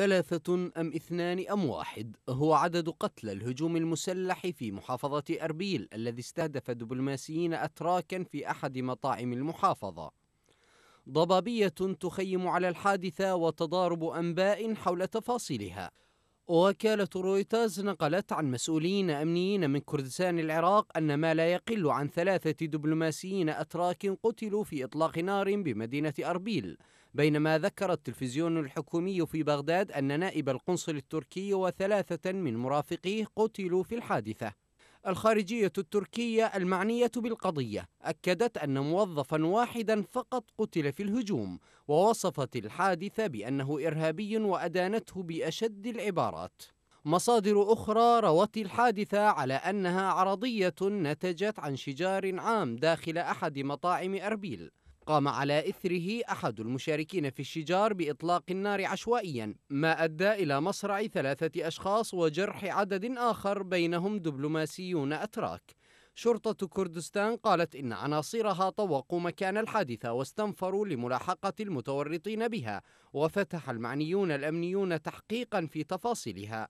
ثلاثة أم اثنان أم واحد هو عدد قتلى الهجوم المسلح في محافظة أربيل الذي استهدف دبلوماسيين أتراكا في أحد مطاعم المحافظة ضبابية تخيم على الحادثة وتضارب أنباء حول تفاصيلها وكالة رويترز نقلت عن مسؤولين أمنيين من كردستان العراق أن ما لا يقل عن ثلاثة دبلوماسيين أتراك قتلوا في إطلاق نار بمدينة أربيل بينما ذكر التلفزيون الحكومي في بغداد أن نائب القنصل التركي وثلاثة من مرافقيه قتلوا في الحادثة الخارجية التركية المعنية بالقضية أكدت أن موظفا واحدا فقط قتل في الهجوم ووصفت الحادث بأنه إرهابي وأدانته بأشد العبارات مصادر أخرى روت الحادثة على أنها عرضية نتجت عن شجار عام داخل أحد مطاعم أربيل قام على إثره أحد المشاركين في الشجار بإطلاق النار عشوائيا ما أدى إلى مصرع ثلاثة أشخاص وجرح عدد آخر بينهم دبلوماسيون أتراك شرطة كردستان قالت إن عناصرها طوقوا مكان الحادثة واستنفروا لملاحقة المتورطين بها وفتح المعنيون الأمنيون تحقيقا في تفاصيلها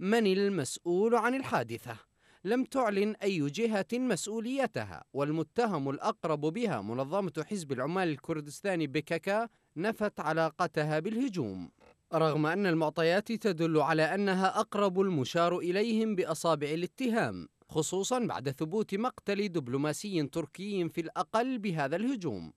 من المسؤول عن الحادثة؟ لم تعلن أي جهة مسؤوليتها والمتهم الأقرب بها منظمة حزب العمال الكردستاني بككا نفت علاقتها بالهجوم رغم أن المعطيات تدل على أنها أقرب المشار إليهم بأصابع الاتهام خصوصا بعد ثبوت مقتل دبلوماسي تركي في الأقل بهذا الهجوم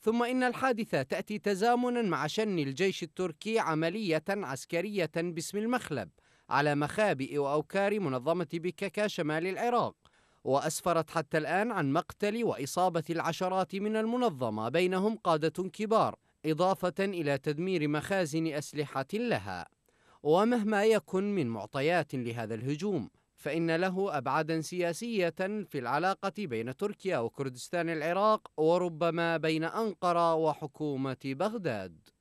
ثم إن الحادثة تأتي تزامنا مع شن الجيش التركي عملية عسكرية باسم المخلب على مخابئ وأوكار منظمة بككا شمال العراق وأسفرت حتى الآن عن مقتل وإصابة العشرات من المنظمة بينهم قادة كبار إضافة إلى تدمير مخازن أسلحة لها ومهما يكن من معطيات لهذا الهجوم فإن له أبعادا سياسية في العلاقة بين تركيا وكردستان العراق وربما بين أنقرة وحكومة بغداد